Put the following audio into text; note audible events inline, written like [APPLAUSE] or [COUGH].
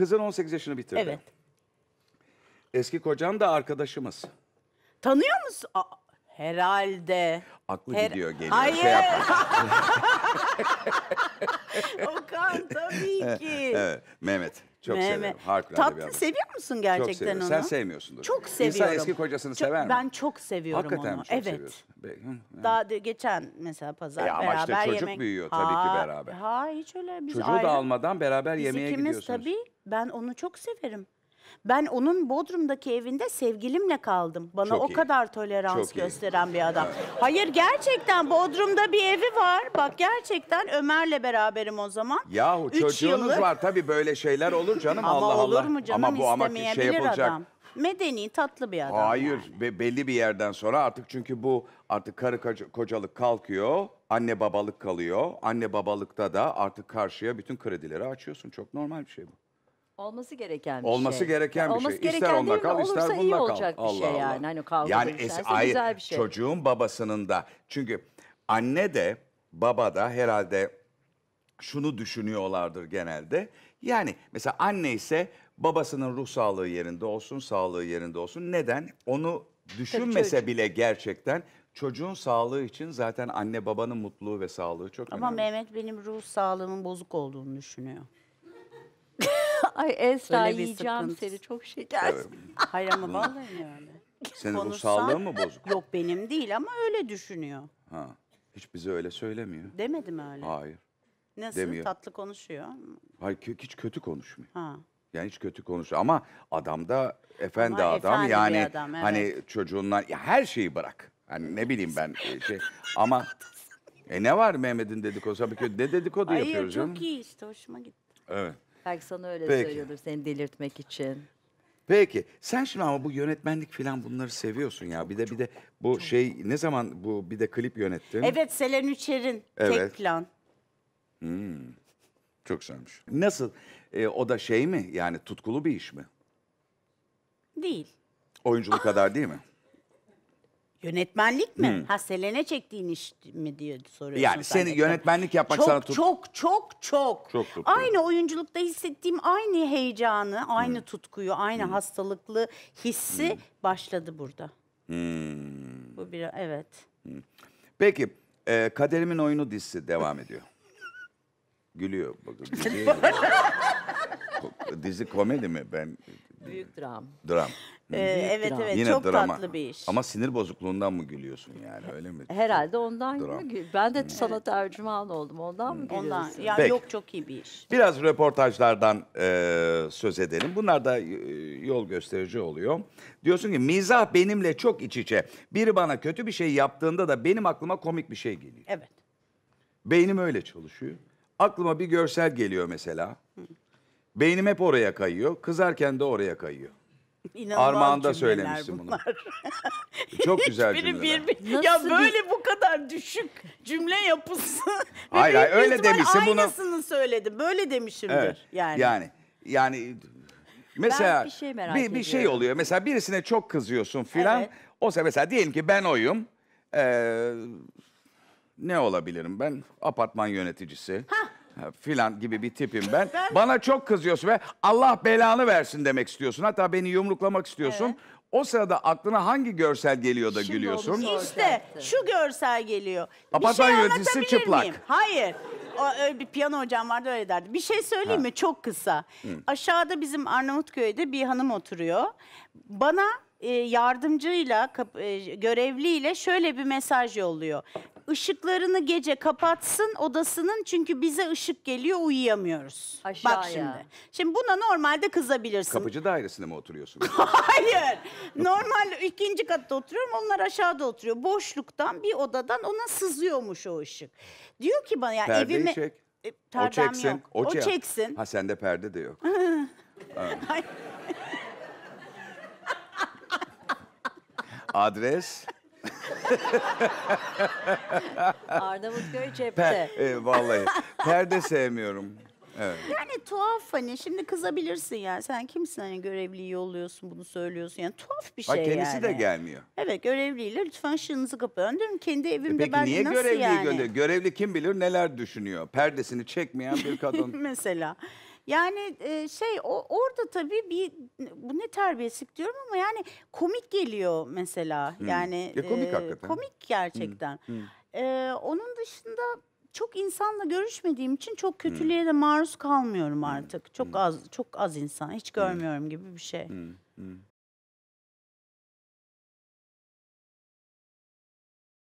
Kızın 18 yaşını bitirdi. Evet. Eski kocan da arkadaşımız. Tanıyor musun? Aa, herhalde. Aklı Her- gidiyor geliyor. Hayır. Şey [LAUGHS] Okan tabii [LAUGHS] ki. Evet, Mehmet. Çok Mehmet. severim. Harikulade Tatlı bir seviyor musun gerçekten çok onu? Sen sevmiyorsundur. Çok seviyorum. İnsan eski kocasını çok, sever mi? Ben çok seviyorum Hakikaten onu. Hakikaten evet. seviyorsun. Daha de, geçen mesela pazar e ama beraber işte çocuk yemek... büyüyor tabii ha, ki beraber. Ha hiç öyle. Biz Çocuğu ayrı... da almadan beraber Biz yemeğe ikimiz gidiyorsunuz. Biz tabii ben onu çok severim. Ben onun Bodrum'daki evinde sevgilimle kaldım. Bana Çok o iyi. kadar tolerans Çok iyi. gösteren bir adam. Hayır gerçekten Bodrum'da bir evi var. Bak gerçekten Ömer'le beraberim o zaman. Yahu Üç çocuğunuz yıllık. var tabii böyle şeyler olur canım Ama Allah olur mu canım ama bu ama şey istemeyebilir yapılacak. adam. Medeni tatlı bir adam. Hayır be- belli bir yerden sonra artık çünkü bu artık karı koca- kocalık kalkıyor. Anne babalık kalıyor. Anne babalıkta da artık karşıya bütün kredileri açıyorsun. Çok normal bir şey bu. Olması gereken bir Olması şey. gereken bir şey. Olması şey. Gereken ister onda kal, ister bunda iyi kal. olacak bir şey Allah şey Allah. yani. Hani kavga yani es, ay, güzel bir şey. Çocuğun babasının da çünkü anne de baba da herhalde şunu düşünüyorlardır genelde. Yani mesela anne ise babasının ruh sağlığı yerinde olsun, sağlığı yerinde olsun. Neden? Onu düşünmese bile gerçekten çocuğun sağlığı için zaten anne babanın mutluluğu ve sağlığı çok Ama önemli. Ama Mehmet benim ruh sağlığımın bozuk olduğunu düşünüyor. [LAUGHS] Ay Esra yiyeceğim sıkıntı. seni çok şekersin. [LAUGHS] Hayır ama vallahi öyle. Senin ruh Konuşsan- sağlığın mı bozuk? Yok benim değil ama öyle düşünüyor. Ha. Hiç bize öyle söylemiyor. Demedim öyle. Hayır. Nasıl demiyor. tatlı konuşuyor. Hayır kö- hiç kötü konuşmuyor. Ha. Yani hiç kötü konuşuyor ama adam da efendi Ama adam efendi bir yani adam, evet. hani çocuğundan ya her şeyi bırak. Hani ne bileyim ben e, şey ama [LAUGHS] e ne var Mehmet'in dedikodusu? Tabii ki ne dedikodu Hayır yapıyoruz canım. çok iyi işte hoşuma gitti. Evet. Belki sana öyle Peki. söylüyordur seni delirtmek için. Peki. Sen şimdi ama bu yönetmenlik falan bunları seviyorsun ya. Bir de bir de bu şey ne zaman bu bir de klip yönettin? Evet Selen Üçer'in Evet. tek plan. Hmm. Çok sarmış. Nasıl? Ee, o da şey mi? Yani tutkulu bir iş mi? Değil. Oyunculuk kadar değil mi? Yönetmenlik mi? Hmm. Ha Selene çektiğin iş mi diye soruyorsun. Yani seni yönetmenlik yapmak çok, sana tut. Çok çok çok. Çok tuttu. Aynı oyunculukta hissettiğim aynı heyecanı, aynı hmm. tutkuyu, aynı hmm. hastalıklı hissi hmm. başladı burada. Hmm. Bu bir evet. Hmm. Peki e, Kaderimin Oyunu dizisi devam [LAUGHS] ediyor. Gülüyor bakın. [LAUGHS] Dizi, dizi komedi mi? Ben Büyük dram. Dram. Ee, evet dram. evet Yine çok drama. tatlı bir iş. Ama sinir bozukluğundan mı gülüyorsun yani öyle mi? Herhalde ondan dram. Ben de hmm. sana tercüman oldum. Ondan hmm. mı gülüyorsun? Ya Peki. yok çok iyi bir iş. Biraz röportajlardan e, söz edelim. Bunlar da e, yol gösterici oluyor. Diyorsun ki mizah benimle çok iç içe. Biri bana kötü bir şey yaptığında da benim aklıma komik bir şey geliyor. Evet. Beynim öyle çalışıyor. Aklıma bir görsel geliyor mesela. Beynim hep oraya kayıyor. Kızarken de oraya kayıyor. İnanılmaz Armağan'da bunlar. bunu. [LAUGHS] Çok güzel cümle. cümleler. Bir, Nasıl ya bir... böyle bu kadar düşük cümle yapısı. [LAUGHS] hayır hayır öyle demişsin bunu. Aynısını söyledim, Böyle demişimdir evet, yani. Yani yani mesela ben bir şey merak bir, bir şey oluyor. Mesela birisine çok kızıyorsun filan. Evet. Olsa mesela diyelim ki ben oyum. Ee, ne olabilirim ben? Apartman yöneticisi. Ha, filan gibi bir tipim ben. Ben- Bana çok kızıyorsun ve Allah belanı versin demek istiyorsun. Hatta beni yumruklamak istiyorsun. Evet. O sırada aklına hangi görsel geliyor da gülüyorsun? olmuş İşte şu görsel geliyor. Şey apartman şey yöneticisi çıplak. Miyim? Hayır. O, öyle bir piyano hocam vardı öyle derdi. Bir şey söyleyeyim mi? Çok kısa. Aşağıda bizim Arnavutköy'de bir hanım oturuyor. Bana e, yardımcıyla, kap- e, görevliyle şöyle bir mesaj yolluyor ışıklarını gece kapatsın odasının çünkü bize ışık geliyor uyuyamıyoruz. Aşağıya. Bak şimdi. Şimdi buna normalde kızabilirsin. Kapıcı dairesinde mi oturuyorsun? [LAUGHS] Hayır. Normal ikinci katta oturuyorum onlar aşağıda oturuyor. Boşluktan bir odadan ona sızıyormuş o ışık. Diyor ki bana ya Perdeyi evime... çek. E, o çeksin. Yok. O, o çeksin. Ha sende perde de yok. [LAUGHS] Adres? [LAUGHS] Arnavutköy cepte. Per, e, vallahi. Perde sevmiyorum. Evet. Yani tuhaf hani şimdi kızabilirsin yani sen kimsin hani görevliyi yolluyorsun bunu söylüyorsun yani tuhaf bir şey Hayır, kendisi yani. de gelmiyor. Evet görevliyle lütfen ışığınızı kapatın. Diyorum kendi e evimde Peki, ben niye nasıl görevliyi yani? Gönder- görevli kim bilir neler düşünüyor perdesini çekmeyen bir kadın. [LAUGHS] Mesela yani e, şey o, orada tabii bir bu ne terbiyesizlik diyorum ama yani komik geliyor mesela. Hmm. Yani ya komik e, hakikaten. Komik hmm. gerçekten. Hmm. Hmm. E, onun dışında çok insanla görüşmediğim için çok hmm. kötülüğe de maruz kalmıyorum hmm. artık. Çok hmm. az çok az insan hiç görmüyorum hmm. gibi bir şey. Hmm. Hmm.